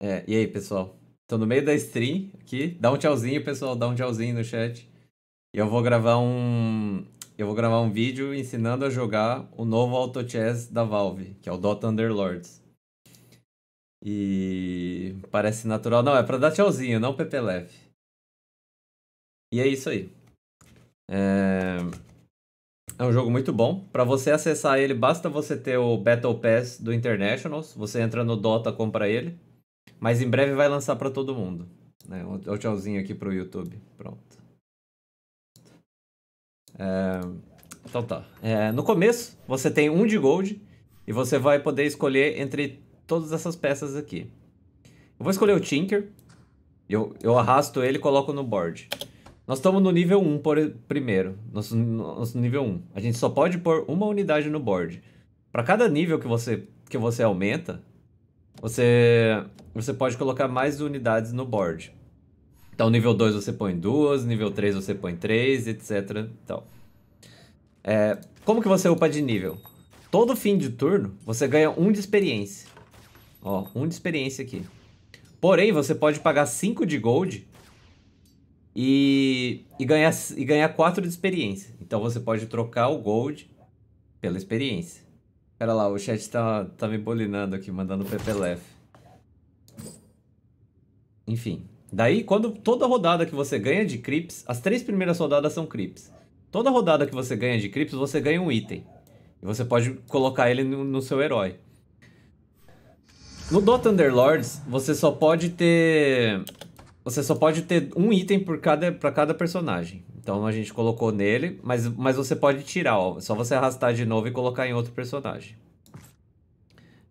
É, e aí, pessoal? Tô no meio da stream aqui. Dá um tchauzinho, pessoal. Dá um tchauzinho no chat. E eu vou gravar um. Eu vou gravar um vídeo ensinando a jogar o novo Auto Chess da Valve, que é o Dota Underlords. E parece natural. Não, é pra dar tchauzinho, não Pepelef. E é isso aí. É... é um jogo muito bom. Para você acessar ele, basta você ter o Battle Pass do Internationals. Você entra no Dota, compra ele. Mas em breve vai lançar para todo mundo. Né? O tchauzinho aqui pro YouTube. Pronto. É... Então tá. É, no começo, você tem um de gold e você vai poder escolher entre todas essas peças aqui. Eu vou escolher o Tinker. Eu, eu arrasto ele e coloco no board. Nós estamos no nível 1 por, primeiro. Nosso, nosso nível 1. A gente só pode pôr uma unidade no board. Para cada nível que você, que você aumenta, você você pode colocar mais unidades no board. Então, nível 2 você põe duas, nível 3 você põe três, etc. Então, é, como que você upa de nível? Todo fim de turno, você ganha um de experiência. Ó, um de experiência aqui. Porém, você pode pagar 5 de gold e, e, ganhar, e ganhar 4 de experiência. Então, você pode trocar o gold pela experiência. Pera lá, o chat tá, tá me bolinando aqui, mandando pepelef. Enfim. Daí, quando toda rodada que você ganha de Crips, as três primeiras rodadas são Crips. Toda rodada que você ganha de Crips, você ganha um item. E você pode colocar ele no, no seu herói. No Dota Underlords, você só pode ter. Você só pode ter um item por cada, cada personagem. Então a gente colocou nele, mas, mas você pode tirar, ó, só você arrastar de novo e colocar em outro personagem.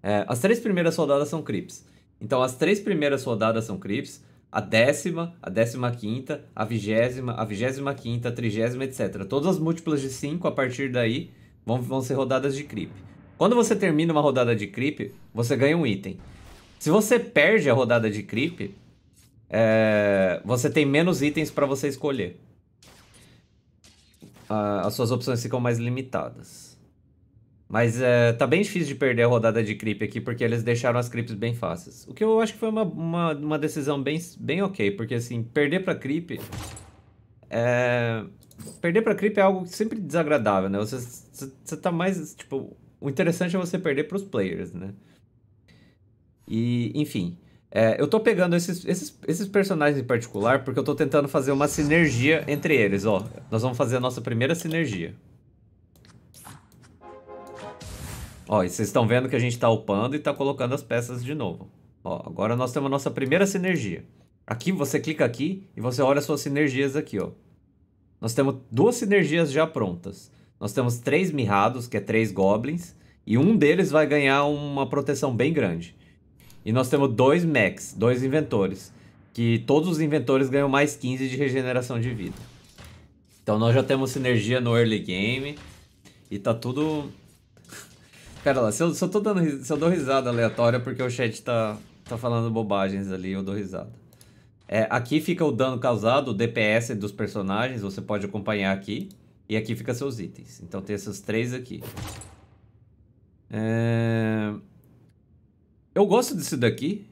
É, as três primeiras rodadas são Crips. Então as três primeiras rodadas são Crips, a décima, a décima quinta, a vigésima, a vigésima quinta, a trigésima, etc. Todas as múltiplas de 5 a partir daí vão, vão ser rodadas de creep. Quando você termina uma rodada de creep, você ganha um item. Se você perde a rodada de creep, é, você tem menos itens para você escolher. Ah, as suas opções ficam mais limitadas. Mas é, tá bem difícil de perder a rodada de creep aqui, porque eles deixaram as creeps bem fáceis. O que eu acho que foi uma, uma, uma decisão bem, bem ok, porque assim, perder pra creep... É... Perder pra creep é algo sempre desagradável, né? Você, você tá mais, tipo... O interessante é você perder pros players, né? E, enfim... É, eu tô pegando esses, esses, esses personagens em particular porque eu tô tentando fazer uma sinergia entre eles, ó. Nós vamos fazer a nossa primeira sinergia. Ó, e vocês estão vendo que a gente está upando e está colocando as peças de novo. Ó, agora nós temos a nossa primeira sinergia. Aqui, você clica aqui e você olha suas sinergias aqui, ó. Nós temos duas sinergias já prontas. Nós temos três mirrados, que é três goblins, e um deles vai ganhar uma proteção bem grande. E nós temos dois mechs, dois inventores, que todos os inventores ganham mais 15 de regeneração de vida. Então nós já temos sinergia no early game e tá tudo Pera lá, se eu, se eu tô dando se eu dou risada aleatória é porque o chat tá, tá falando bobagens ali, eu dou risada. É, aqui fica o dano causado, o DPS dos personagens, você pode acompanhar aqui. E aqui fica seus itens. Então tem esses três aqui. É... Eu gosto desse daqui.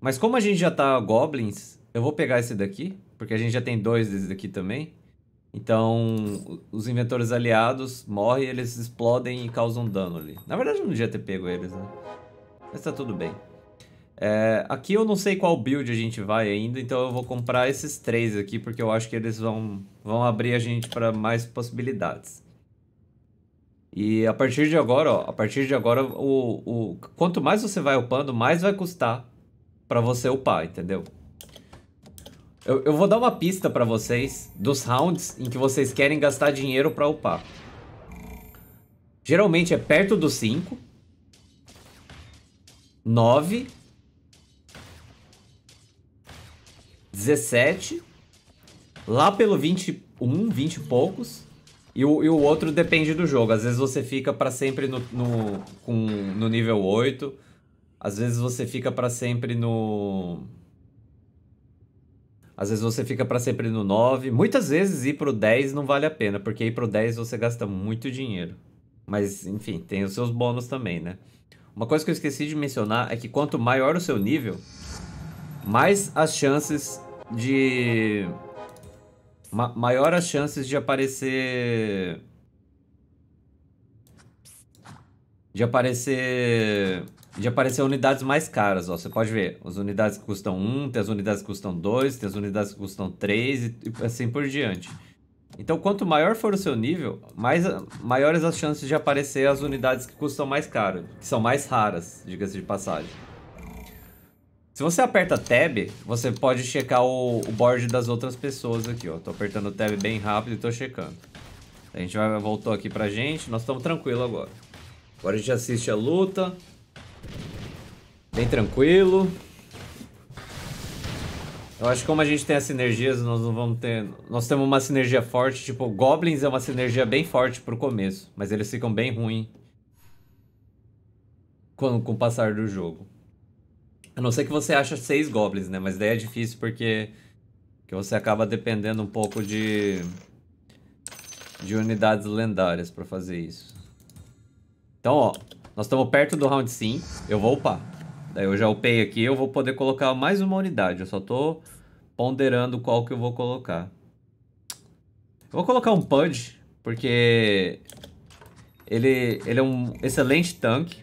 Mas como a gente já tá goblins, eu vou pegar esse daqui. Porque a gente já tem dois desse daqui também. Então, os inventores aliados morrem, eles explodem e causam dano ali. Na verdade, eu não devia ter pego eles, né? Mas tá tudo bem. É, aqui eu não sei qual build a gente vai ainda, então eu vou comprar esses três aqui, porque eu acho que eles vão, vão abrir a gente para mais possibilidades. E a partir de agora, ó, a partir de agora, o, o, quanto mais você vai upando, mais vai custar para você upar, entendeu? Eu, eu vou dar uma pista pra vocês dos rounds em que vocês querem gastar dinheiro pra upar. Geralmente é perto do 5. 9. 17. Lá pelo 21, 20 e poucos. E o, e o outro depende do jogo. Às vezes você fica pra sempre no, no, com, no nível 8. Às vezes você fica pra sempre no às vezes você fica para sempre no 9. Muitas vezes ir pro 10 não vale a pena, porque ir pro 10 você gasta muito dinheiro. Mas, enfim, tem os seus bônus também, né? Uma coisa que eu esqueci de mencionar é que quanto maior o seu nível, mais as chances de... Ma maior as chances de aparecer... De aparecer de aparecer unidades mais caras. Ó. Você pode ver, as unidades que custam 1, um, tem as unidades que custam 2, tem as unidades que custam 3 e, e assim por diante. Então, quanto maior for o seu nível, mais, maiores as chances de aparecer as unidades que custam mais caro, que são mais raras, diga-se de passagem. Se você aperta Tab, você pode checar o, o board das outras pessoas aqui, ó. Tô apertando Tab bem rápido e tô checando. A gente vai, voltou aqui pra gente, nós estamos tranquilo agora. Agora a gente assiste a luta, Bem tranquilo. Eu acho que como a gente tem as sinergias, nós não vamos ter... Nós temos uma sinergia forte, tipo, Goblins é uma sinergia bem forte pro começo, mas eles ficam bem ruins com, com o passar do jogo. A não ser que você acha seis Goblins, né? Mas daí é difícil porque que você acaba dependendo um pouco de, de unidades lendárias pra fazer isso. Então, ó, nós estamos perto do round 5, eu vou upar. Daí eu já upei aqui, eu vou poder colocar mais uma unidade. Eu só tô ponderando qual que eu vou colocar. Eu vou colocar um Pudge, porque ele, ele é um excelente tanque.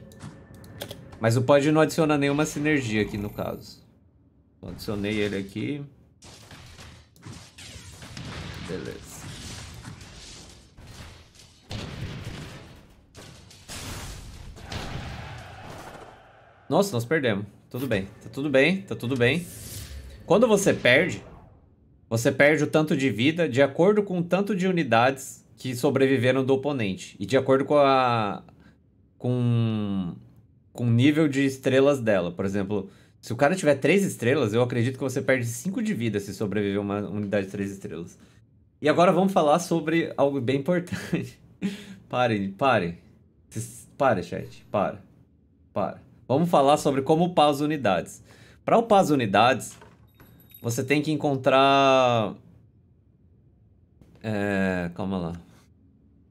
Mas o Pudge não adiciona nenhuma sinergia aqui no caso. Então, adicionei ele aqui. Beleza. Nossa, nós perdemos. Tudo bem, tá tudo bem, tá tudo bem. Quando você perde, você perde o tanto de vida de acordo com o tanto de unidades que sobreviveram do oponente. E de acordo com a. com. com o nível de estrelas dela. Por exemplo, se o cara tiver 3 estrelas, eu acredito que você perde 5 de vida se sobreviver uma unidade de 3 estrelas. E agora vamos falar sobre algo bem importante. parem, parem. Pare, chat. Para. Para. Vamos falar sobre como upar as unidades. Para upar as unidades, você tem que encontrar... É, calma lá.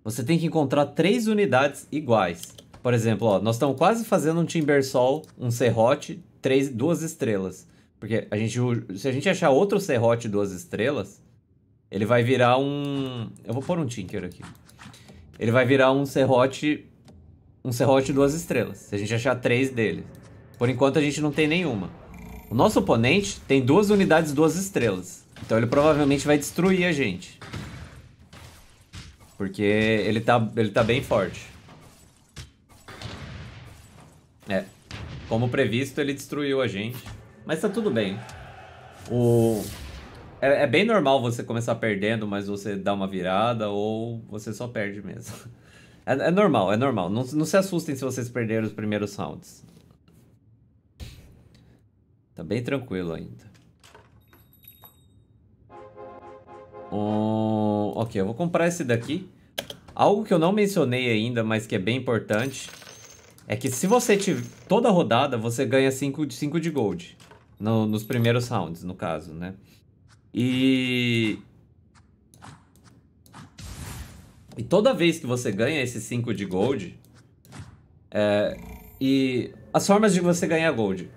Você tem que encontrar três unidades iguais. Por exemplo, ó, nós estamos quase fazendo um Timbersol, um serrote, três, duas estrelas. Porque a gente, se a gente achar outro serrote duas estrelas, ele vai virar um... Eu vou pôr um Tinker aqui. Ele vai virar um serrote um serrote duas estrelas, se a gente achar três deles. Por enquanto a gente não tem nenhuma. O nosso oponente tem duas unidades duas estrelas, então ele provavelmente vai destruir a gente. Porque ele tá, ele tá bem forte. É. Como previsto, ele destruiu a gente. Mas tá tudo bem. O... É, é bem normal você começar perdendo, mas você dá uma virada ou você só perde mesmo. É, é normal, é normal. Não, não se assustem se vocês perderem os primeiros rounds. Tá bem tranquilo ainda. Um... Ok, eu vou comprar esse daqui. Algo que eu não mencionei ainda, mas que é bem importante, é que se você tiver... Toda rodada, você ganha 5 de, de gold. No, nos primeiros rounds, no caso, né? E E toda vez que você ganha esses 5 de gold, é, e as formas de você ganhar gold.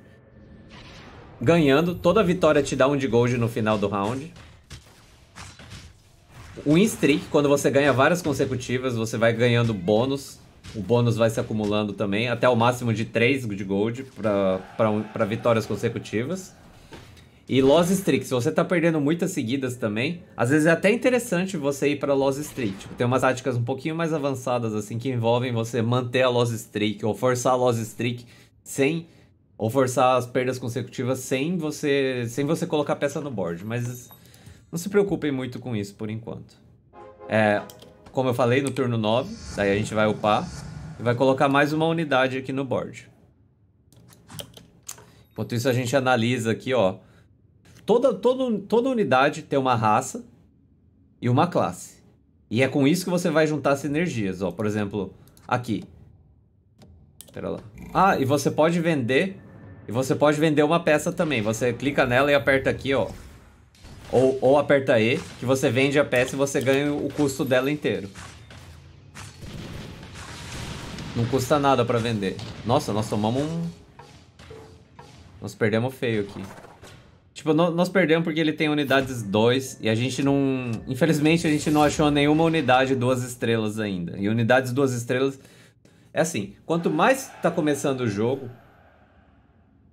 Ganhando, toda vitória te dá um de gold no final do round. O win streak, quando você ganha várias consecutivas, você vai ganhando bônus. O bônus vai se acumulando também, até o máximo de 3 de gold para vitórias consecutivas. E Lost Streak, se você tá perdendo muitas seguidas também, às vezes é até interessante você ir para Lost Streak. Tipo, tem umas táticas um pouquinho mais avançadas, assim, que envolvem você manter a Lost Streak ou forçar a Lost Streak sem. Ou forçar as perdas consecutivas sem você. sem você colocar peça no board. Mas não se preocupem muito com isso por enquanto. É, como eu falei, no turno 9, daí a gente vai upar e vai colocar mais uma unidade aqui no board. Enquanto isso a gente analisa aqui, ó, toda, toda, toda unidade tem uma raça e uma classe. E é com isso que você vai juntar sinergias, ó. Por exemplo, aqui. Pera lá. Ah, e você pode vender... E você pode vender uma peça também. Você clica nela e aperta aqui, ó. Ou, ou aperta E, que você vende a peça e você ganha o custo dela inteiro. Não custa nada pra vender. Nossa, nós tomamos um... Nós perdemos feio aqui. Tipo, nós perdemos porque ele tem unidades 2 e a gente não. Infelizmente, a gente não achou nenhuma unidade duas estrelas ainda. E unidades duas estrelas. É assim: quanto mais tá começando o jogo,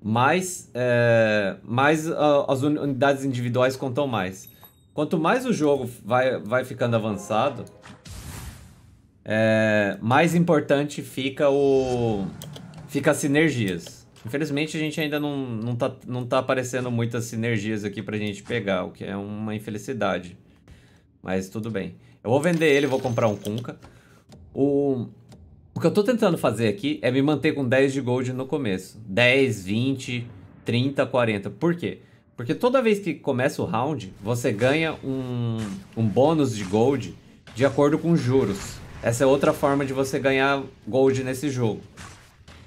mais, é, mais ah, as unidades individuais contam mais. Quanto mais o jogo vai, vai ficando avançado, é, mais importante fica o. Fica as sinergias. Infelizmente a gente ainda não, não, tá, não tá aparecendo muitas sinergias aqui pra gente pegar, o que é uma infelicidade. Mas tudo bem. Eu vou vender ele, vou comprar um Kunka. O, o que eu tô tentando fazer aqui é me manter com 10 de gold no começo. 10, 20, 30, 40. Por quê? Porque toda vez que começa o round, você ganha um, um bônus de gold de acordo com juros. Essa é outra forma de você ganhar gold nesse jogo.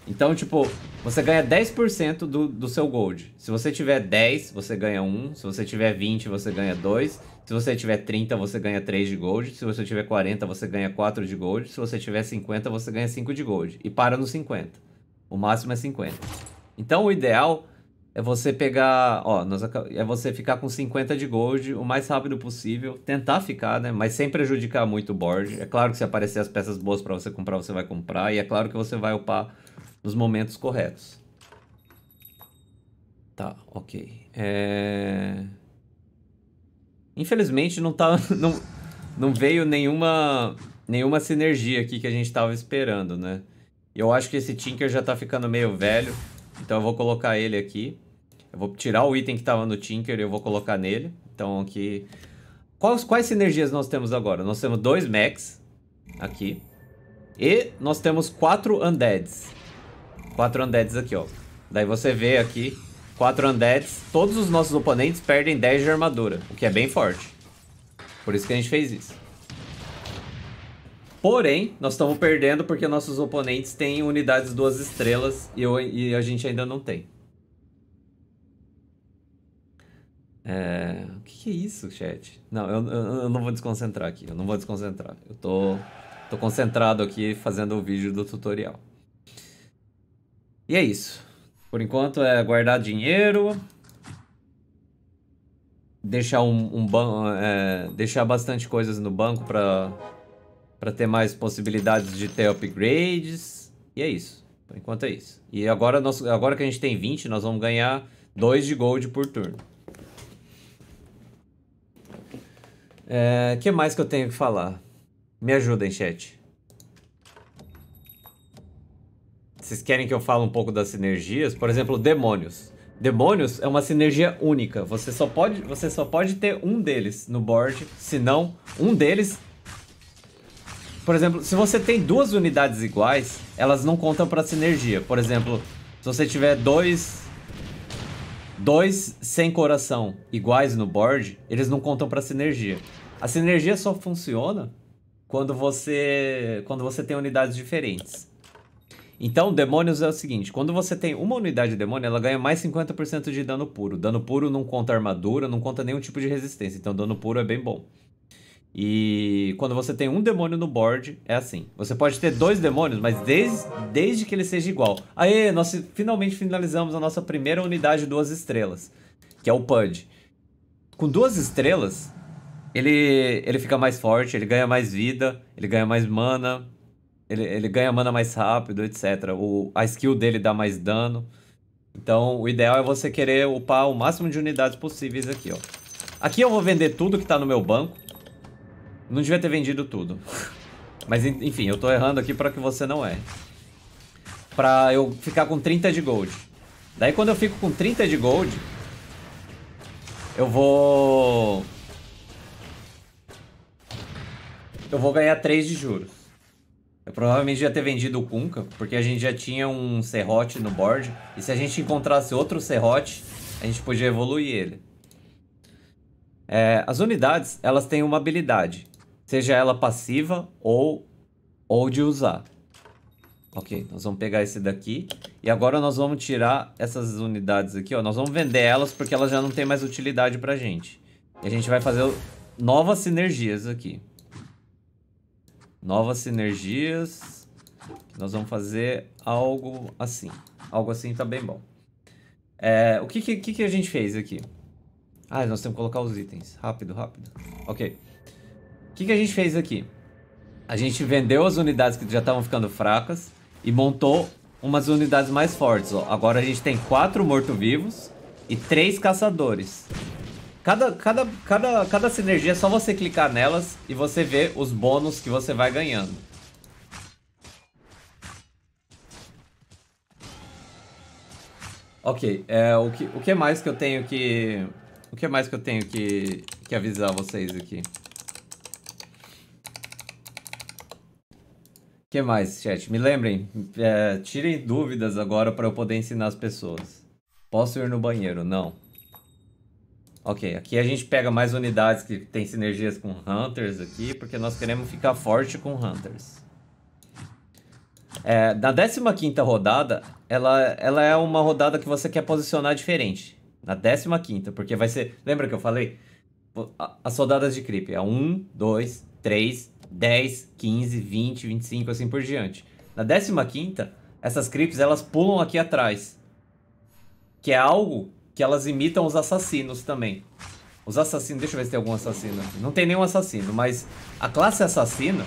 Então, tipo, você ganha 10% do, do seu gold. Se você tiver 10, você ganha 1. Se você tiver 20, você ganha 2. Se você tiver 30, você ganha 3 de gold. Se você tiver 40, você ganha 4 de gold. Se você tiver 50, você ganha 5 de gold. E para no 50. O máximo é 50. Então, o ideal é você pegar, ó, nós, é você ficar com 50 de gold o mais rápido possível, tentar ficar, né, mas sem prejudicar muito o board. É claro que se aparecer as peças boas para você comprar, você vai comprar e é claro que você vai upar nos momentos corretos. Tá, ok. É... Infelizmente não tá. Não, não veio nenhuma. nenhuma sinergia aqui que a gente tava esperando, né? Eu acho que esse Tinker já tá ficando meio velho. Então eu vou colocar ele aqui. Eu vou tirar o item que tava no Tinker e eu vou colocar nele. Então aqui. Quais, quais sinergias nós temos agora? Nós temos dois Max aqui. E nós temos quatro Undeads. Quatro undeads aqui, ó. Daí você vê aqui, quatro undeads, todos os nossos oponentes perdem 10 de armadura, o que é bem forte. Por isso que a gente fez isso. Porém, nós estamos perdendo porque nossos oponentes têm unidades duas estrelas e, eu, e a gente ainda não tem. É... O que, que, é isso, chat? Não, eu, eu, eu, não vou desconcentrar aqui. Eu não vou desconcentrar. Eu tô, tô concentrado aqui fazendo o vídeo do tutorial. E é isso. Por enquanto é guardar dinheiro, deixar um, um banco, é, deixar bastante coisas no banco para para ter mais possibilidades de ter upgrades. E é isso. Por enquanto é isso. E agora nós, agora que a gente tem 20, nós vamos ganhar 2 de gold por turno. O é, que mais que eu tenho que falar? Me ajuda, chat. Vocês querem que eu fale um pouco das sinergias? Por exemplo, demônios. Demônios é uma sinergia única. Você só pode, você só pode ter um deles no board, senão um deles por exemplo, se você tem duas unidades iguais, elas não contam para sinergia. Por exemplo, se você tiver dois dois sem coração iguais no board, eles não contam para sinergia. A sinergia só funciona quando você quando você tem unidades diferentes. Então, demônios é o seguinte: quando você tem uma unidade de demônio, ela ganha mais 50% de dano puro. Dano puro não conta armadura, não conta nenhum tipo de resistência. Então, dano puro é bem bom. E quando você tem um demônio no board, é assim. Você pode ter dois demônios, mas desde, desde que ele seja igual. Aê, nós finalmente finalizamos a nossa primeira unidade duas estrelas, que é o Pud. Com duas estrelas, ele, ele fica mais forte, ele ganha mais vida, ele ganha mais mana, ele, ele ganha mana mais rápido, etc. O, a skill dele dá mais dano. Então, o ideal é você querer upar o máximo de unidades possíveis aqui, ó. Aqui eu vou vender tudo que tá no meu banco. Não devia ter vendido tudo. Mas, enfim, eu tô errando aqui pra que você não erre. Pra eu ficar com 30 de gold. Daí, quando eu fico com 30 de gold... Eu vou... Eu vou ganhar 3 de juros. Eu provavelmente já ter vendido o Kunka, porque a gente já tinha um serrote no board. E se a gente encontrasse outro serrote, a gente podia evoluir ele. É, as unidades, elas têm uma habilidade. Seja ela passiva ou, ou de usar. Ok, nós vamos pegar esse daqui. E agora nós vamos tirar essas unidades aqui, ó. Nós vamos vender elas porque elas já não tem mais utilidade pra gente. E a gente vai fazer novas sinergias aqui novas sinergias. Nós vamos fazer algo assim. Algo assim tá bem bom. É, o que, que, que a gente fez aqui? Ah, nós temos que colocar os itens. Rápido, rápido. Ok. O que, que a gente fez aqui? A gente vendeu as unidades que já estavam ficando fracas e montou umas unidades mais fortes. Ó. Agora a gente tem quatro mortos vivos e três caçadores. Cada, cada, cada, cada sinergia é só você clicar nelas e você vê os bônus que você vai ganhando. Ok, é, o, que, o que mais que eu tenho que... O que mais que eu tenho que, que avisar vocês aqui? O que mais, chat? Me lembrem, é, tirem dúvidas agora para eu poder ensinar as pessoas. Posso ir no banheiro? Não. Ok, aqui a gente pega mais unidades que tem sinergias com Hunters aqui, porque nós queremos ficar forte com Hunters. É, na 15ª rodada, ela, ela é uma rodada que você quer posicionar diferente. Na 15ª, porque vai ser... Lembra que eu falei? As rodadas de creep é 1, 2, 3, 10, 15, 20, 25, assim por diante. Na 15ª, essas creeps elas pulam aqui atrás. Que é algo que elas imitam os assassinos também. Os assassinos, deixa eu ver se tem algum assassino aqui. Não tem nenhum assassino, mas a classe assassina,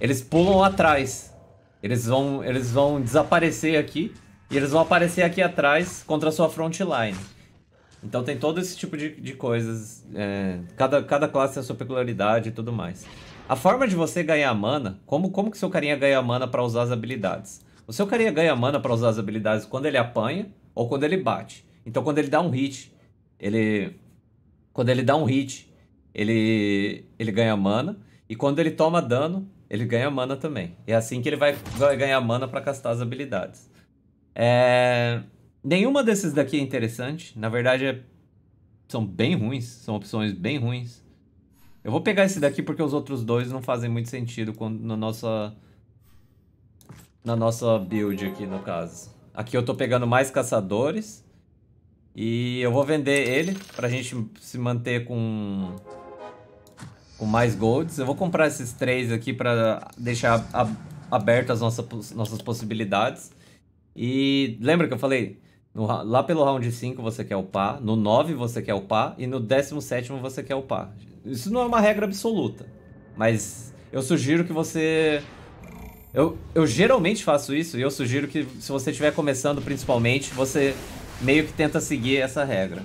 eles pulam atrás. Eles vão, eles vão desaparecer aqui e eles vão aparecer aqui atrás contra a sua frontline. Então tem todo esse tipo de, de coisas. É, cada, cada classe tem a sua peculiaridade e tudo mais. A forma de você ganhar mana, como, como que seu carinha ganha mana para usar as habilidades? O seu carinha ganha mana para usar as habilidades quando ele apanha ou quando ele bate. Então quando ele dá um hit, ele quando ele dá um hit, ele ele ganha mana e quando ele toma dano, ele ganha mana também. É assim que ele vai, vai ganhar mana para castar as habilidades. É... Nenhuma desses daqui é interessante. Na verdade, é... são bem ruins. São opções bem ruins. Eu vou pegar esse daqui porque os outros dois não fazem muito sentido quando, nossa na nossa build aqui, no caso. Aqui eu tô pegando mais caçadores. E eu vou vender ele pra gente se manter com, com mais golds. Eu vou comprar esses três aqui pra deixar abertas as nossas, nossas possibilidades. E lembra que eu falei? No, lá pelo round 5 você quer upar, no 9 você quer upar e no 17 você quer upar. Isso não é uma regra absoluta, mas eu sugiro que você eu, eu geralmente faço isso e eu sugiro que, se você estiver começando principalmente, você meio que tenta seguir essa regra.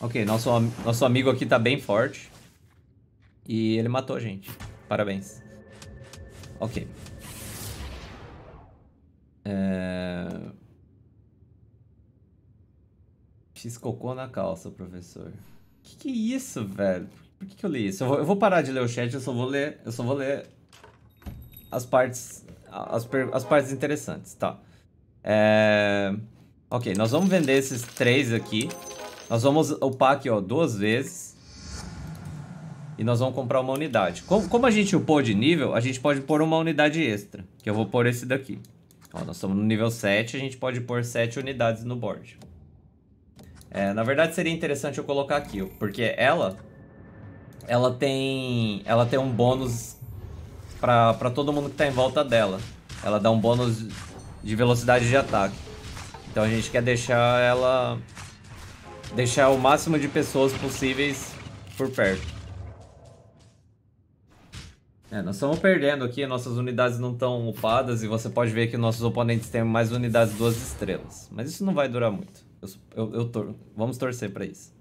Ok, nosso, nosso amigo aqui tá bem forte. E ele matou a gente. Parabéns. Ok. É... Fiz cocô na calça, professor. Que que é isso, velho? Por que, que eu li isso? Eu vou, eu vou, parar de ler o chat, eu só vou ler. Eu só vou ler as partes. As, as partes interessantes, tá? É... Ok, nós vamos vender esses três aqui. Nós vamos upar aqui, ó, duas vezes. E nós vamos comprar uma unidade. Como, como a gente upou de nível, a gente pode pôr uma unidade extra. Que eu vou pôr esse daqui. Ó, nós estamos no nível 7, a gente pode pôr 7 unidades no board. É, na verdade, seria interessante eu colocar aqui, porque ela ela tem ela tem um bônus para todo mundo que tá em volta dela. Ela dá um bônus de velocidade de ataque. Então a gente quer deixar ela deixar o máximo de pessoas possíveis por perto. É, nós estamos perdendo aqui, nossas unidades não estão upadas e você pode ver que nossos oponentes têm mais unidades duas estrelas. Mas isso não vai durar muito. Eu, eu, eu tor vamos torcer para isso.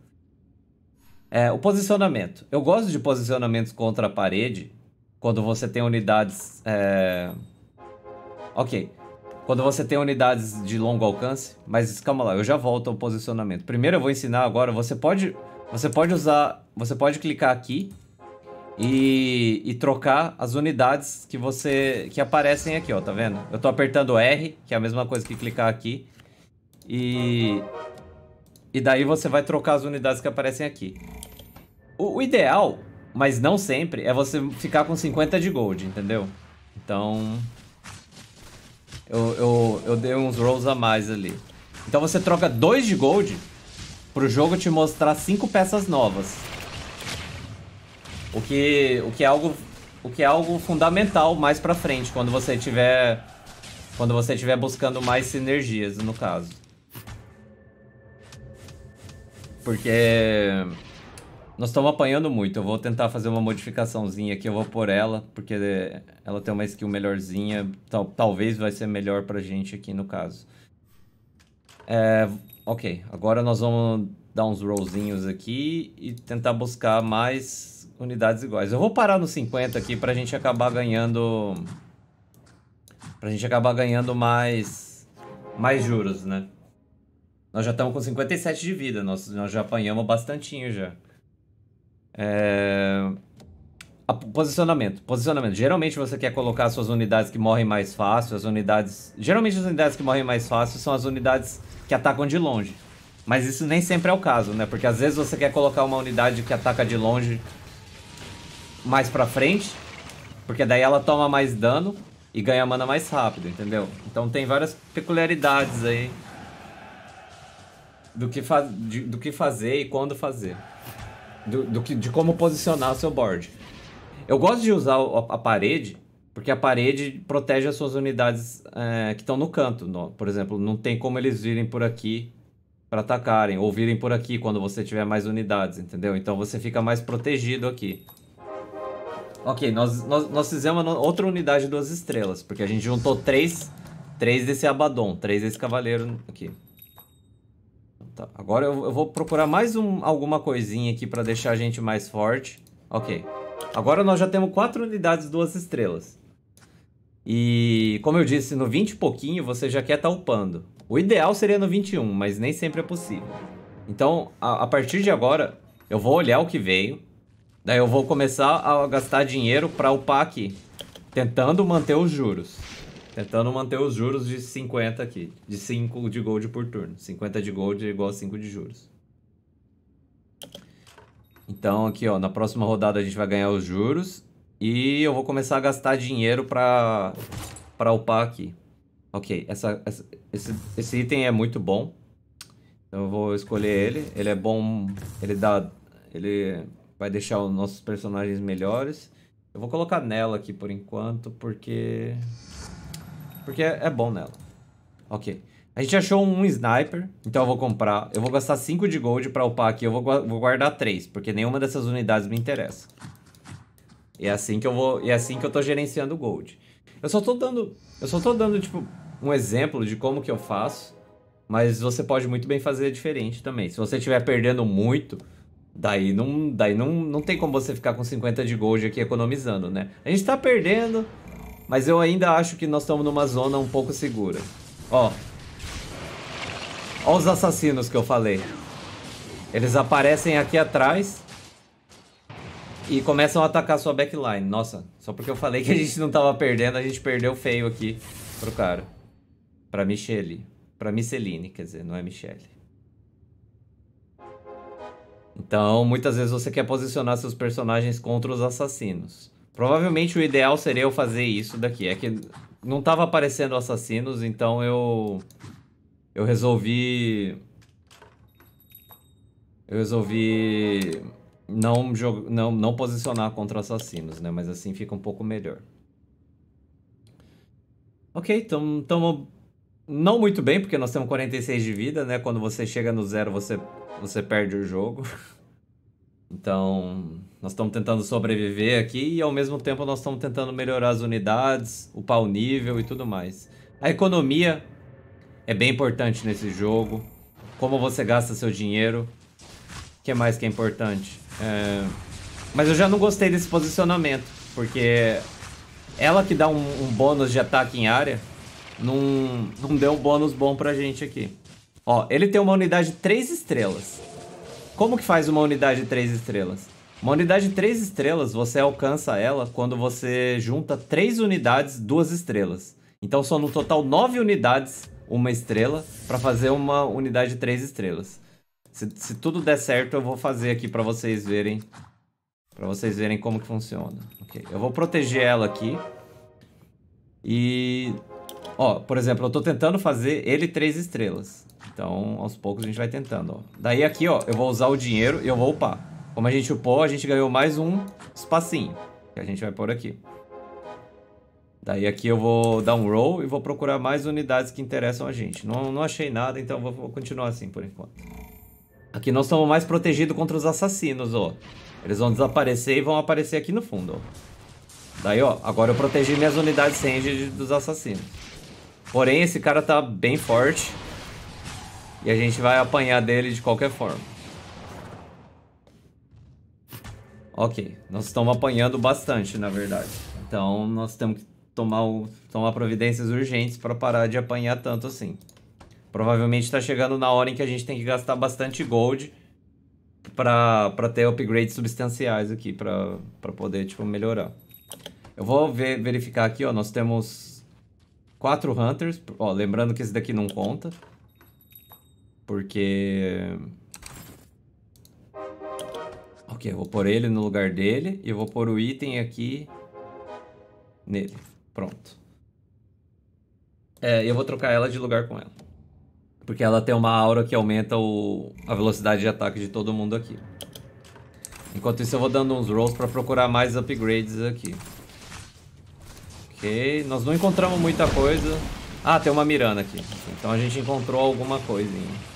É, o posicionamento. Eu gosto de posicionamentos contra a parede quando você tem unidades. É... Ok. Quando você tem unidades de longo alcance, mas calma lá, eu já volto ao posicionamento. Primeiro eu vou ensinar agora, você pode. Você pode usar. Você pode clicar aqui e, e, trocar as unidades que você que aparecem aqui, ó, tá vendo? Eu tô apertando R, que é a mesma coisa que clicar aqui. E e daí você vai trocar as unidades que aparecem aqui. O, o ideal, mas não sempre, é você ficar com 50 de gold, entendeu? Então... Eu, eu, eu dei uns rolls a mais ali. Então você troca 2 de gold pro jogo te mostrar 5 peças novas. O que, o que é algo o que é algo fundamental mais para frente quando você tiver quando você tiver buscando mais sinergias no caso. Porque nós estamos apanhando muito. Eu vou tentar fazer uma modificaçãozinha aqui. Eu vou pôr ela, porque ela tem uma skill melhorzinha. Tal, talvez vai ser melhor pra gente aqui no caso. É, ok, agora nós vamos dar uns rollzinhos aqui e tentar buscar mais unidades iguais. Eu vou parar no 50 aqui pra gente acabar ganhando... Pra gente acabar ganhando mais... Mais juros, né? Nós já estamos com 57 de vida, nós, nós já apanhamos bastantinho já. É... A, posicionamento. Posicionamento. Geralmente você quer colocar suas unidades que morrem mais fácil, as unidades... Geralmente as unidades que morrem mais fácil são as unidades que atacam de longe. Mas isso nem sempre é o caso, né? Porque às vezes você quer colocar uma unidade que ataca de longe mais pra frente, porque daí ela toma mais dano e ganha mana mais rápido, entendeu? Então tem várias peculiaridades aí do que, de, do que fazer e quando fazer. Do, do, que, de como posicionar o seu board. Eu gosto de usar a, a parede, porque a parede protege as suas unidades é, que estão no canto. No, por exemplo, não tem como eles virem por aqui para atacarem, ou virem por aqui quando você tiver mais unidades, entendeu? Então você fica mais protegido aqui. Ok, nós, nós, nós fizemos outra unidade duas estrelas, porque a gente juntou três, três desse Abaddon, três desse cavaleiro aqui. Tá, agora eu, eu, vou procurar mais um, alguma coisinha aqui pra deixar a gente mais forte. Ok. Agora nós já temos quatro unidades duas estrelas. E, como eu disse, no 20 e pouquinho você já quer estar tá upando. O ideal seria no 21, mas nem sempre é possível. Então, a, a partir de agora, eu vou olhar o que veio. Daí eu vou começar a gastar dinheiro pra upar aqui. Tentando manter os juros. Tentando manter os juros de 50 aqui. De 5 de gold por turno. 50 de gold é igual a 5 de juros. Então aqui, ó, na próxima rodada a gente vai ganhar os juros. E eu vou começar a gastar dinheiro pra, pra upar aqui. Ok, essa, essa esse, esse item é muito bom. Então eu vou escolher ele. Ele é bom. Ele dá. Ele vai deixar os nossos personagens melhores. Eu vou colocar nela aqui por enquanto, porque porque é, é, bom nela. Ok. A gente achou um sniper, então eu vou comprar. Eu vou gastar 5 de gold pra upar aqui. Eu vou, vou guardar 3, porque nenhuma dessas unidades me interessa. E é assim que eu vou. E é assim que eu tô gerenciando o gold. Eu só tô dando. Eu só tô dando, tipo, um exemplo de como que eu faço. Mas você pode muito bem fazer diferente também. Se você estiver perdendo muito, daí não, daí não, não tem como você ficar com 50 de gold aqui economizando, né? A gente tá perdendo. Mas eu ainda acho que nós estamos numa zona um pouco segura. Ó. Ó os assassinos que eu falei. Eles aparecem aqui atrás e começam a atacar sua backline. Nossa, só porque eu falei que a gente não tava perdendo, a gente perdeu feio aqui pro cara. Pra Michele. Pra Micheline, quer dizer, não é Michele. Então, muitas vezes você quer posicionar seus personagens contra os assassinos. Provavelmente o ideal seria eu fazer isso daqui. É que não tava aparecendo assassinos, então eu. Eu resolvi. Eu resolvi. Não, jog... não, não posicionar contra assassinos, né? Mas assim fica um pouco melhor. Ok, então tamo não muito bem, porque nós temos 46 de vida, né? Quando você chega no zero, você, você perde o jogo. Então, nós estamos tentando sobreviver aqui e ao mesmo tempo nós estamos tentando melhorar as unidades, upar o nível e tudo mais. A economia é bem importante nesse jogo. Como você gasta seu dinheiro. O que mais que é importante? É... Mas eu já não gostei desse posicionamento, porque ela que dá um, um bônus de ataque em área, não, não deu um bônus bom pra gente aqui. Ó, ele tem uma unidade 3 estrelas. Como que faz uma unidade de três estrelas? Uma unidade de três estrelas, você alcança ela quando você junta três unidades duas estrelas. Então são no total nove unidades uma estrela para fazer uma unidade de três estrelas. Se, se, tudo der certo, eu vou fazer aqui para vocês verem. para vocês verem como que funciona. Okay. Eu vou proteger ela aqui. E... Ó, por exemplo, eu estou tentando fazer ele três estrelas. Então, aos poucos a gente vai tentando, ó. Daí aqui, ó, eu vou usar o dinheiro e eu vou upar. Como a gente upou, a gente ganhou mais um espacinho, que a gente vai pôr aqui. Daí aqui eu vou dar um roll e vou procurar mais unidades que interessam a gente. Não, não achei nada, então vou, vou continuar assim por enquanto. Aqui nós estamos mais protegidos contra os assassinos, ó. Eles vão desaparecer e vão aparecer aqui no fundo, ó. Daí, ó, agora eu protegi minhas unidades range dos assassinos. Porém, esse cara tá bem forte. E a gente vai apanhar dele de qualquer forma. Ok, nós estamos apanhando bastante, na verdade. Então, nós temos que tomar, o, tomar providências urgentes para parar de apanhar tanto assim. Provavelmente está chegando na hora em que a gente tem que gastar bastante gold para ter upgrades substanciais aqui, para poder, tipo, melhorar. Eu vou ver, verificar aqui, ó, nós temos quatro Hunters. Ó, lembrando que esse daqui não conta. Porque... Ok, eu vou pôr ele no lugar dele e eu vou pôr o item aqui nele. Pronto. É, eu vou trocar ela de lugar com ela. Porque ela tem uma aura que aumenta o, a velocidade de ataque de todo mundo aqui. Enquanto isso eu vou dando uns rolls para procurar mais upgrades aqui. Ok, nós não encontramos muita coisa. Ah, tem uma Mirana aqui. Então a gente encontrou alguma coisinha.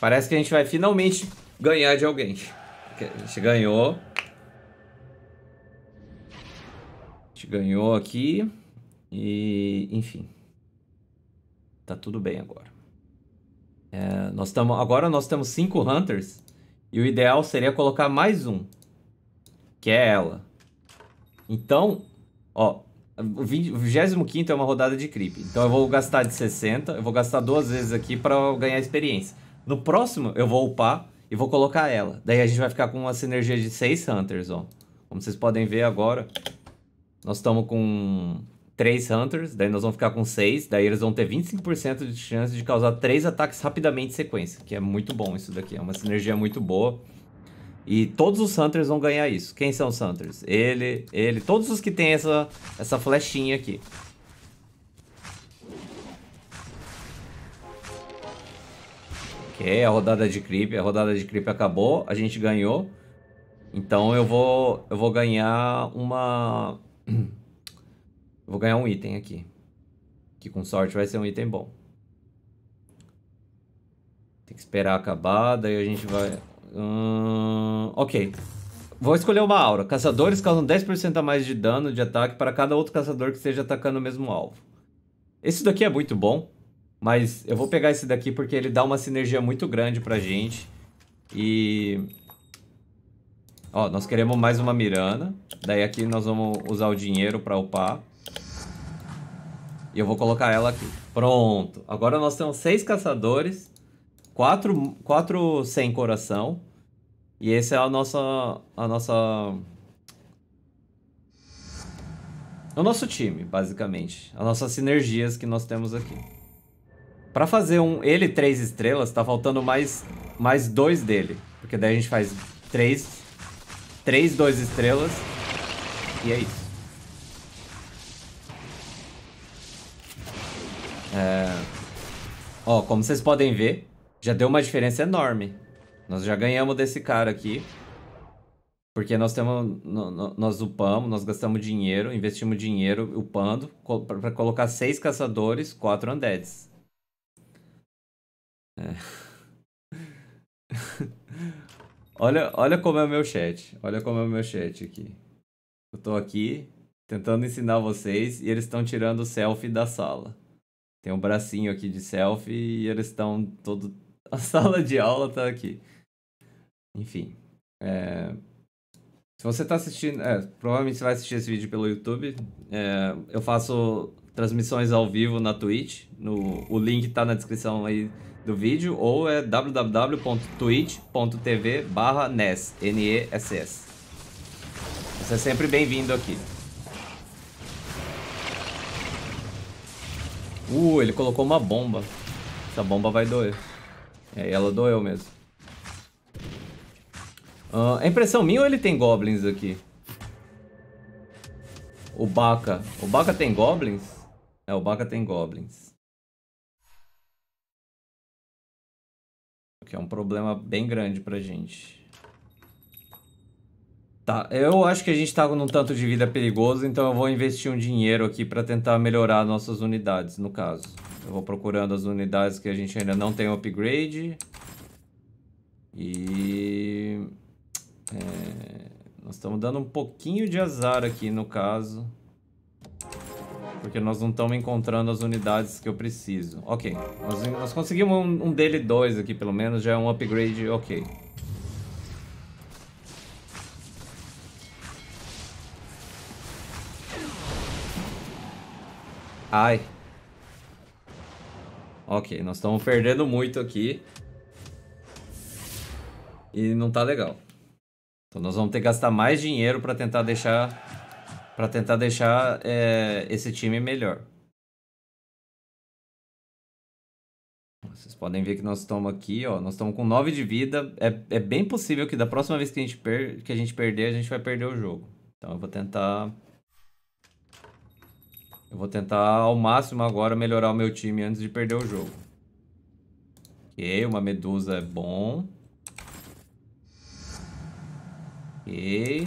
Parece que a gente vai finalmente ganhar de alguém. A gente ganhou. A gente ganhou aqui. E, enfim. Tá tudo bem agora. É, nós tamo, agora nós temos cinco Hunters. E o ideal seria colocar mais um. Que é ela. Então, ó. O 25 é uma rodada de creep. Então eu vou gastar de 60, eu vou gastar duas vezes aqui para ganhar experiência. No próximo, eu vou upar e vou colocar ela. Daí a gente vai ficar com uma sinergia de 6 Hunters, ó. Como vocês podem ver agora, nós estamos com 3 Hunters, daí nós vamos ficar com 6, daí eles vão ter 25% de chance de causar 3 ataques rapidamente em sequência, que é muito bom isso daqui, é uma sinergia muito boa. E todos os Hunters vão ganhar isso. Quem são os Hunters? Ele, ele, todos os que tem essa, essa flechinha aqui. Ok, a rodada de creep, a rodada de creep acabou, a gente ganhou. Então eu vou, eu vou ganhar uma... vou ganhar um item aqui. Que com sorte vai ser um item bom. Tem que esperar acabar, daí a gente vai... Hum, ok. Vou escolher uma aura. Caçadores causam 10% a mais de dano de ataque para cada outro caçador que esteja atacando o mesmo alvo. Esse daqui é muito bom, mas eu vou pegar esse daqui porque ele dá uma sinergia muito grande pra gente. E... Ó, nós queremos mais uma Mirana. Daí aqui nós vamos usar o dinheiro pra upar. E eu vou colocar ela aqui. Pronto. Agora nós temos seis caçadores quatro, quatro sem coração. E esse é a nossa. A nossa. O nosso time, basicamente. As nossas sinergias que nós temos aqui. Pra fazer um ele três estrelas, tá faltando mais, mais dois dele. Porque daí a gente faz três, três dois estrelas. E é isso. É... Ó, como vocês podem ver, já deu uma diferença enorme. Nós já ganhamos desse cara aqui. Porque nós temos. Nós upamos, nós gastamos dinheiro, investimos dinheiro upando para colocar seis caçadores, quatro undeads. É. olha, olha como é o meu chat. Olha como é o meu chat aqui. Eu tô aqui tentando ensinar vocês e eles estão tirando selfie da sala. Tem um bracinho aqui de selfie e eles estão todo a sala de aula tá aqui. Enfim. É... Se você tá assistindo. É, provavelmente você vai assistir esse vídeo pelo YouTube. É, eu faço transmissões ao vivo na Twitch. No, o link tá na descrição aí do vídeo. Ou é www.twitch.tv barra NES. N-E-S-S. Você é sempre bem-vindo aqui. Uh, ele colocou uma bomba. Essa bomba vai doer. É, ela doeu mesmo. Uh, é impressão minha ou ele tem goblins aqui? O Baca. O Baca tem goblins? É, o Baca tem goblins. O que é um problema bem grande pra gente. Tá, eu acho que a gente tá num tanto de vida perigoso, então eu vou investir um dinheiro aqui pra tentar melhorar nossas unidades, no caso. Eu vou procurando as unidades que a gente ainda não tem upgrade. E... É, nós estamos dando um pouquinho de azar aqui no caso. Porque nós não estamos encontrando as unidades que eu preciso. Ok, nós, nós conseguimos um, um dele dois aqui pelo menos, já é um upgrade ok. Ai. Ok, nós estamos perdendo muito aqui. E não tá legal. Então nós vamos ter que gastar mais dinheiro para tentar deixar para tentar deixar é, esse time melhor. Vocês podem ver que nós estamos aqui, ó, nós estamos com 9 de vida. É, é bem possível que da próxima vez que a, gente per que a gente perder, a gente vai perder o jogo. Então eu vou tentar eu vou tentar ao máximo agora melhorar o meu time antes de perder o jogo. Ok, uma medusa é bom. Ok.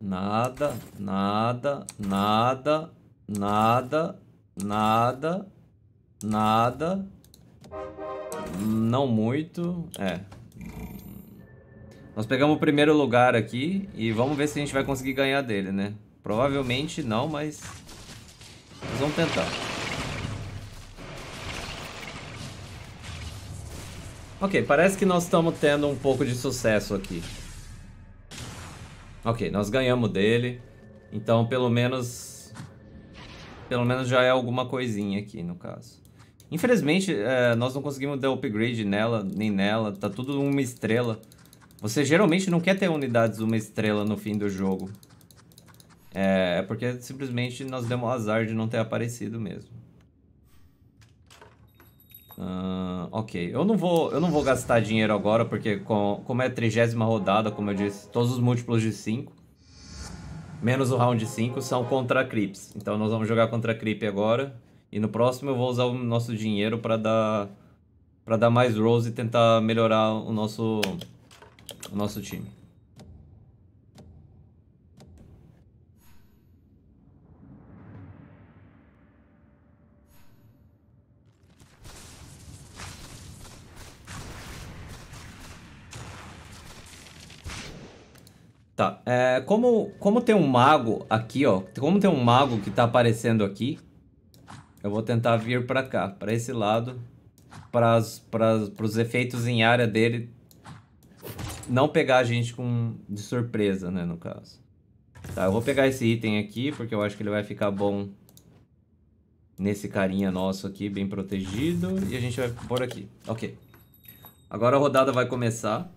Nada, nada, nada, nada, nada, nada. Não muito, é. Nós pegamos o primeiro lugar aqui e vamos ver se a gente vai conseguir ganhar dele, né? Provavelmente não, mas... Nós vamos tentar. Ok, parece que nós estamos tendo um pouco de sucesso aqui. Ok, nós ganhamos dele. Então, pelo menos... Pelo menos já é alguma coisinha aqui, no caso. Infelizmente, é, nós não conseguimos dar upgrade nela, nem nela. Tá tudo uma estrela. Você geralmente não quer ter unidades uma estrela no fim do jogo. É, é, porque simplesmente nós demos azar de não ter aparecido mesmo. Uh, ok, eu não, vou, eu não vou gastar dinheiro agora, porque com, como é a trigésima rodada, como eu disse, todos os múltiplos de 5, menos o round 5, são contra Crips. Então nós vamos jogar contra Crip agora, e no próximo eu vou usar o nosso dinheiro para dar para dar mais rolls e tentar melhorar o nosso, o nosso time. Tá. É, como, como tem um mago aqui, ó. Como tem um mago que tá aparecendo aqui, eu vou tentar vir pra cá, pra esse lado. Pras, pras, pros efeitos em área dele não pegar a gente com, de surpresa, né, no caso. Tá, eu vou pegar esse item aqui, porque eu acho que ele vai ficar bom nesse carinha nosso aqui, bem protegido. E a gente vai por aqui. Ok. Agora a rodada vai começar.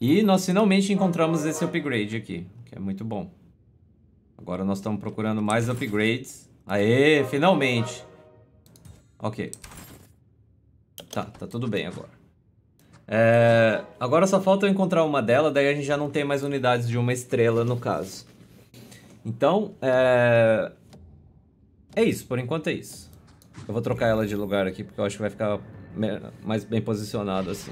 E nós finalmente encontramos esse upgrade aqui, que é muito bom. Agora nós estamos procurando mais upgrades. Aê, finalmente! Ok. Tá, tá tudo bem agora. É, agora só falta eu encontrar uma dela, daí a gente já não tem mais unidades de uma estrela no caso. Então, é... É isso, por enquanto é isso. Eu vou trocar ela de lugar aqui, porque eu acho que vai ficar mais bem posicionado assim.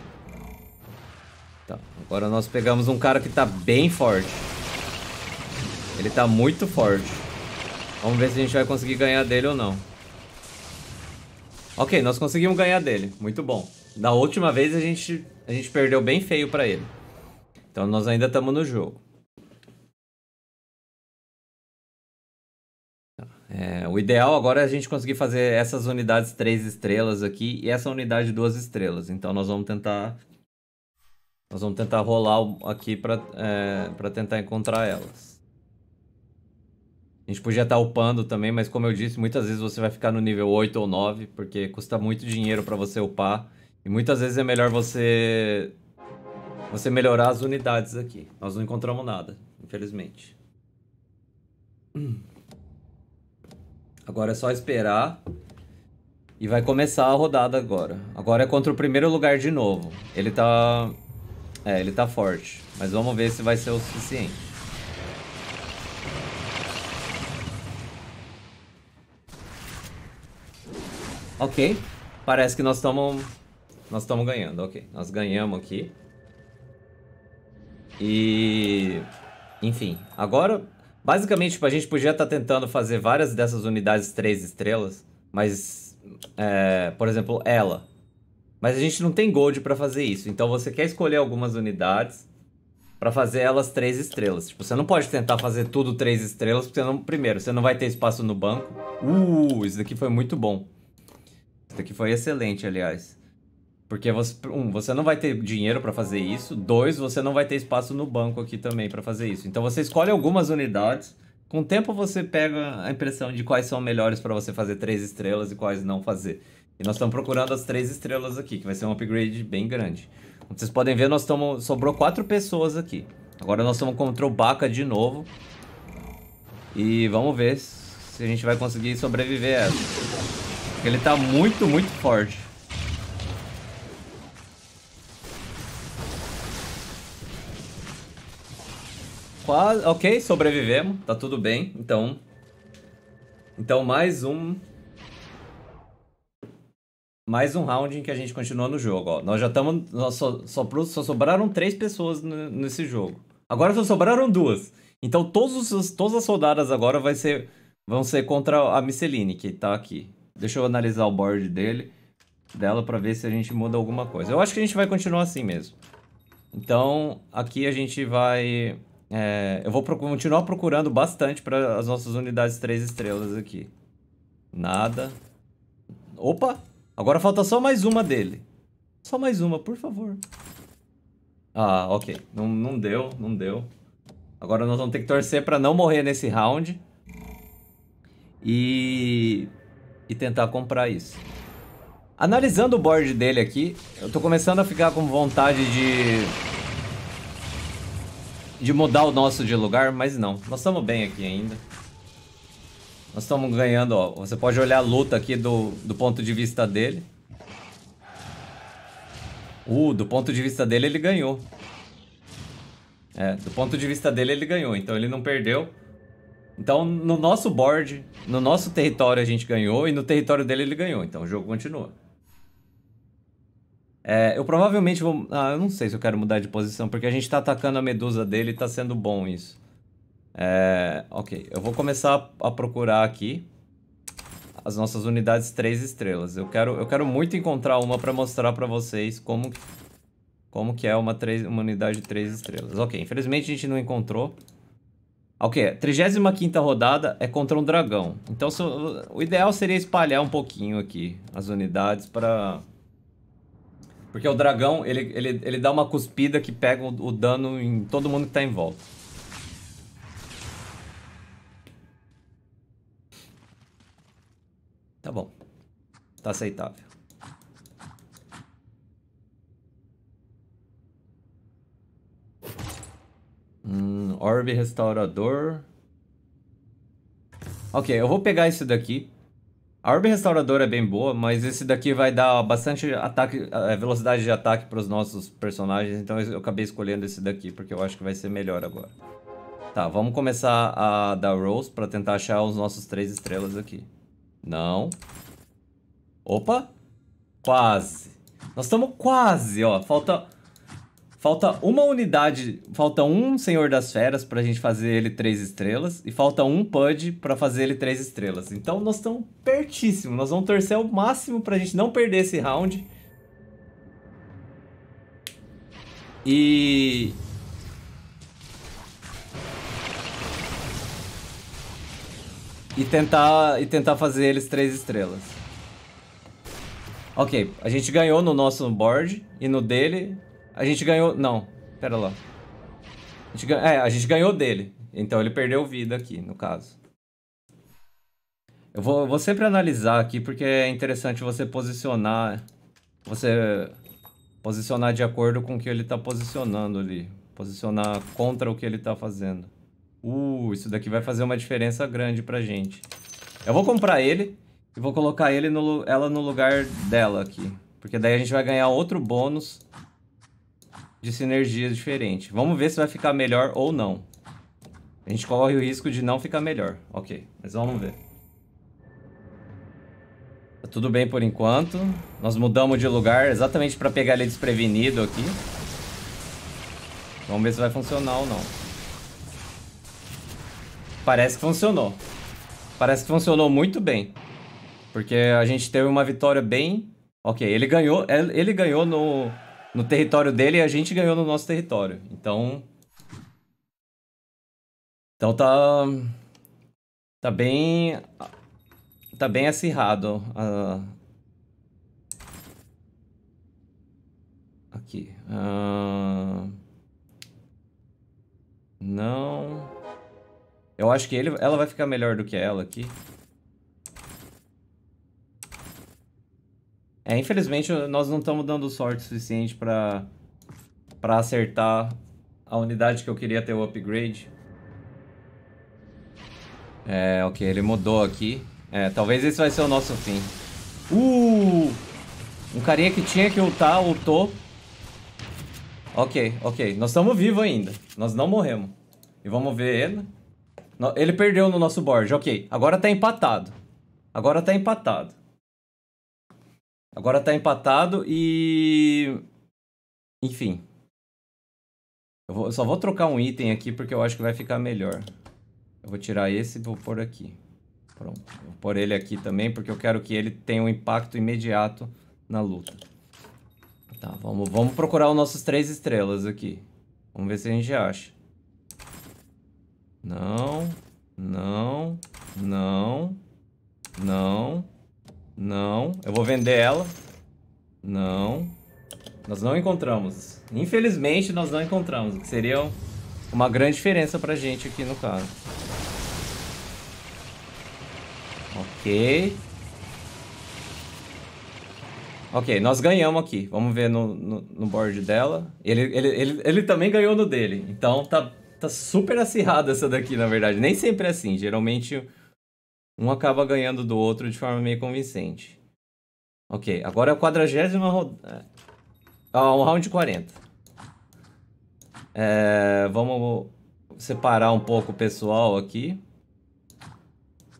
Tá, agora nós pegamos um cara que tá bem forte. Ele tá muito forte. Vamos ver se a gente vai conseguir ganhar dele ou não. Ok, nós conseguimos ganhar dele. Muito bom. Da última vez a gente, a gente perdeu bem feio pra ele. Então nós ainda estamos no jogo. É, o ideal agora é a gente conseguir fazer essas unidades 3 estrelas aqui e essa unidade 2 estrelas. Então nós vamos tentar nós vamos tentar rolar aqui para é, pra tentar encontrar elas. A gente podia estar upando também, mas como eu disse, muitas vezes você vai ficar no nível 8 ou 9, porque custa muito dinheiro para você upar. E muitas vezes é melhor você você melhorar as unidades aqui. Nós não encontramos nada, infelizmente. Agora é só esperar. E vai começar a rodada agora. Agora é contra o primeiro lugar de novo. Ele tá é, ele tá forte. Mas vamos ver se vai ser o suficiente. Ok. Parece que nós estamos... Nós estamos ganhando, ok. Nós ganhamos aqui. E... Enfim, agora... Basicamente, tipo, a gente podia estar tá tentando fazer várias dessas unidades três estrelas, mas... É, por exemplo, ela mas a gente não tem gold para fazer isso. Então você quer escolher algumas unidades para fazer elas três estrelas. Tipo, você não pode tentar fazer tudo três estrelas, porque não, primeiro, você não vai ter espaço no banco. Uh, isso daqui foi muito bom. Isso daqui foi excelente, aliás. Porque você, um, você não vai ter dinheiro para fazer isso. Dois, você não vai ter espaço no banco aqui também para fazer isso. Então você escolhe algumas unidades. Com o tempo você pega a impressão de quais são melhores para você fazer três estrelas e quais não fazer. E nós estamos procurando as três estrelas aqui, que vai ser um upgrade bem grande. Como vocês podem ver, nós estamos... Sobrou quatro pessoas aqui. Agora nós estamos contra o Baca de novo. E vamos ver se a gente vai conseguir sobreviver a essa. Porque ele está muito, muito forte. Quase... Ok, sobrevivemos. Tá tudo bem. Então... Então mais um mais um round em que a gente continua no jogo. Ó. Nós já estamos. Só, só, só, sobraram três pessoas nesse jogo. Agora só sobraram duas. Então todos os, todas as soldadas agora vai ser, vão ser contra a Miceline, que tá aqui. Deixa eu analisar o board dele, dela para ver se a gente muda alguma coisa. Eu acho que a gente vai continuar assim mesmo. Então aqui a gente vai... É, eu vou continuar procurando bastante para as nossas unidades três estrelas aqui. Nada. Opa! Agora falta só mais uma dele. Só mais uma, por favor. Ah, ok. Não, não deu, não deu. Agora nós vamos ter que torcer para não morrer nesse round. E... E tentar comprar isso. Analisando o board dele aqui, eu tô começando a ficar com vontade de... De mudar o nosso de lugar, mas não. Nós estamos bem aqui ainda. Nós estamos ganhando, ó. Você pode olhar a luta aqui do, do ponto de vista dele. Uh, do ponto de vista dele ele ganhou. É, do ponto de vista dele ele ganhou, então ele não perdeu. Então no nosso board, no nosso território a gente ganhou e no território dele ele ganhou, então o jogo continua. É, eu provavelmente vou... Ah, eu não sei se eu quero mudar de posição, porque a gente tá atacando a medusa dele e tá sendo bom isso. É, ok, eu vou começar a procurar aqui as nossas unidades 3 estrelas. Eu quero, eu quero muito encontrar uma para mostrar para vocês como, como que é uma, 3, uma unidade 3 estrelas. Ok, infelizmente a gente não encontrou. Ah, ok, 35 rodada é contra um dragão. Então se, o ideal seria espalhar um pouquinho aqui as unidades para... Porque o dragão, ele, ele, ele dá uma cuspida que pega o, o dano em todo mundo que está em volta. Tá bom. Tá aceitável. Hum, orbe restaurador. Ok, eu vou pegar esse daqui. A orbe Restaurador é bem boa, mas esse daqui vai dar bastante ataque, eh, velocidade de ataque para os nossos personagens, então eu acabei escolhendo esse daqui, porque eu acho que vai ser melhor agora. Tá, vamos começar a dar rolls para tentar achar os nossos três estrelas aqui. Não. Opa. Quase. Nós estamos quase, ó. Falta... Falta uma unidade, falta um Senhor das Feras pra gente fazer ele três estrelas e falta um Pud pra fazer ele três estrelas. Então nós estamos pertíssimo, nós vamos torcer ao máximo pra gente não perder esse round. E E tentar, e tentar fazer eles três estrelas. Ok, a gente ganhou no nosso board e no dele. A gente ganhou... Não, pera lá. A gente, é, a gente ganhou dele. Então ele perdeu vida aqui, no caso. Eu vou, vou sempre analisar aqui, porque é interessante você posicionar... Você posicionar de acordo com o que ele está posicionando ali. Posicionar contra o que ele está fazendo. Uh, isso daqui vai fazer uma diferença grande pra gente. Eu vou comprar ele e vou colocar ele no, ela no lugar dela aqui. Porque daí a gente vai ganhar outro bônus de sinergias diferente. Vamos ver se vai ficar melhor ou não. A gente corre o risco de não ficar melhor. Ok, mas vamos ver. Tá tudo bem por enquanto. Nós mudamos de lugar exatamente para pegar ele desprevenido aqui. Vamos ver se vai funcionar ou não. Parece que funcionou. Parece que funcionou muito bem. Porque a gente teve uma vitória bem... Ok, ele ganhou, ele ganhou no, no território dele e a gente ganhou no nosso território. Então... Então tá... Tá bem... Tá bem acirrado. Uh... Aqui. Uh... Não... Eu acho que ele, ela vai ficar melhor do que ela aqui. É, infelizmente nós não estamos dando sorte suficiente para para acertar a unidade que eu queria ter o upgrade. É, ok, ele mudou aqui. É, talvez esse vai ser o nosso fim. Uh! Um carinha que tinha que ultar, ultou. Ok, ok. Nós estamos vivos ainda. Nós não morremos. E vamos ver ele. Ele perdeu no nosso board, ok. Agora tá empatado. Agora tá empatado. Agora tá empatado e. Enfim. Eu, vou, eu só vou trocar um item aqui porque eu acho que vai ficar melhor. Eu vou tirar esse e vou pôr aqui. Pronto. Vou pôr ele aqui também porque eu quero que ele tenha um impacto imediato na luta. Tá, vamos, vamos procurar os nossos três estrelas aqui. Vamos ver se a gente acha. Não. Não. Não. Não. Não. Eu vou vender ela. Não. Nós não encontramos. Infelizmente, nós não encontramos. O que seria uma grande diferença pra gente aqui no caso. Ok. Ok, nós ganhamos aqui. Vamos ver no, no, no board dela. Ele, ele, ele, ele também ganhou no dele. Então tá tá super acirrada essa daqui, na verdade. Nem sempre é assim. Geralmente um acaba ganhando do outro de forma meio convincente. Ok, agora é a quadragésima rodada. Ah, é, um round 40. É, vamos separar um pouco o pessoal aqui.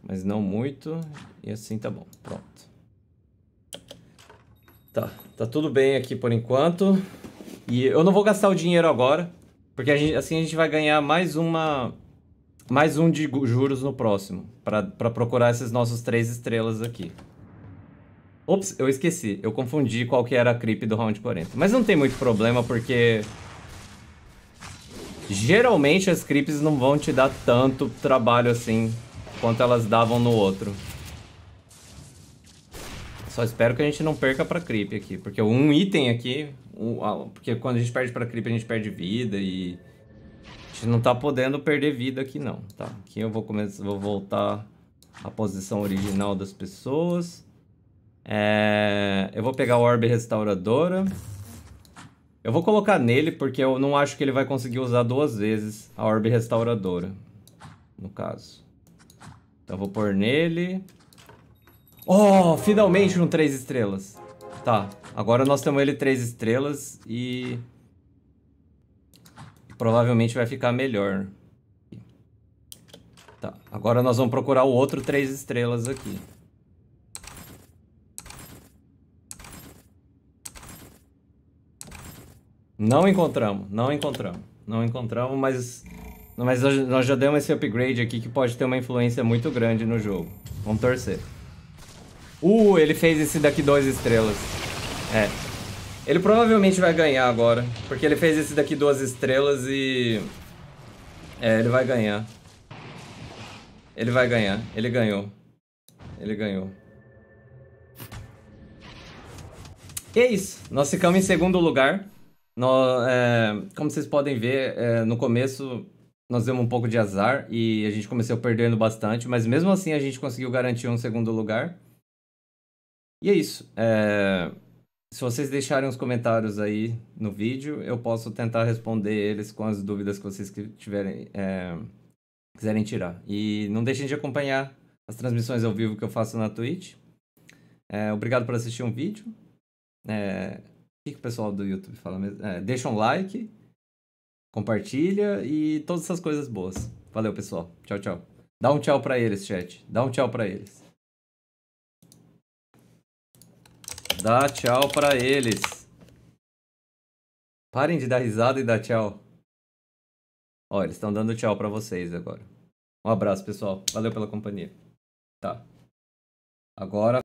Mas não muito. E assim tá bom. Pronto. Tá, tá tudo bem aqui por enquanto. E eu não vou gastar o dinheiro agora. Porque a gente, assim a gente vai ganhar mais uma mais um de juros no próximo para procurar esses nossos três estrelas aqui. Ops, eu esqueci. Eu confundi qual que era a creep do round 40. Mas não tem muito problema porque geralmente as creeps não vão te dar tanto trabalho assim quanto elas davam no outro. Só espero que a gente não perca pra creep aqui, porque um item aqui porque quando a gente perde pra creeper, a gente perde vida e... A gente não tá podendo perder vida aqui, não, tá? Aqui eu vou, começar, vou voltar à posição original das pessoas. É... Eu vou pegar o Orbe Restauradora. Eu vou colocar nele, porque eu não acho que ele vai conseguir usar duas vezes a Orbe Restauradora. No caso. Então eu vou pôr nele... Oh, finalmente um 3 estrelas. Tá, Agora nós temos ele três estrelas e... Provavelmente vai ficar melhor. Tá, agora nós vamos procurar o outro três estrelas aqui. Não encontramos, não encontramos. Não encontramos, mas, mas nós já demos esse upgrade aqui que pode ter uma influência muito grande no jogo. Vamos torcer. Uh, ele fez esse daqui duas estrelas. É. Ele provavelmente vai ganhar agora, porque ele fez esse daqui duas estrelas e... É, ele vai ganhar. Ele vai ganhar. Ele ganhou. Ele ganhou. E é isso. Nós ficamos em segundo lugar. Nós, é, como vocês podem ver, é, no começo nós demos um pouco de azar e a gente começou perdendo bastante, mas mesmo assim a gente conseguiu garantir um segundo lugar. E é isso. É... Se vocês deixarem os comentários aí no vídeo, eu posso tentar responder eles com as dúvidas que vocês tiverem, é, quiserem tirar. E não deixem de acompanhar as transmissões ao vivo que eu faço na Twitch. É, obrigado por assistir um vídeo. É, o que, o pessoal do YouTube fala mesmo? É, deixa um like, compartilha e todas essas coisas boas. Valeu, pessoal. Tchau, tchau. Dá um tchau para eles, chat. Dá um tchau para eles. Dá tchau pra eles. Parem de dar risada e dar tchau. Ó, eles estão dando tchau pra vocês agora. Um abraço, pessoal. Valeu pela companhia. Tá. Agora.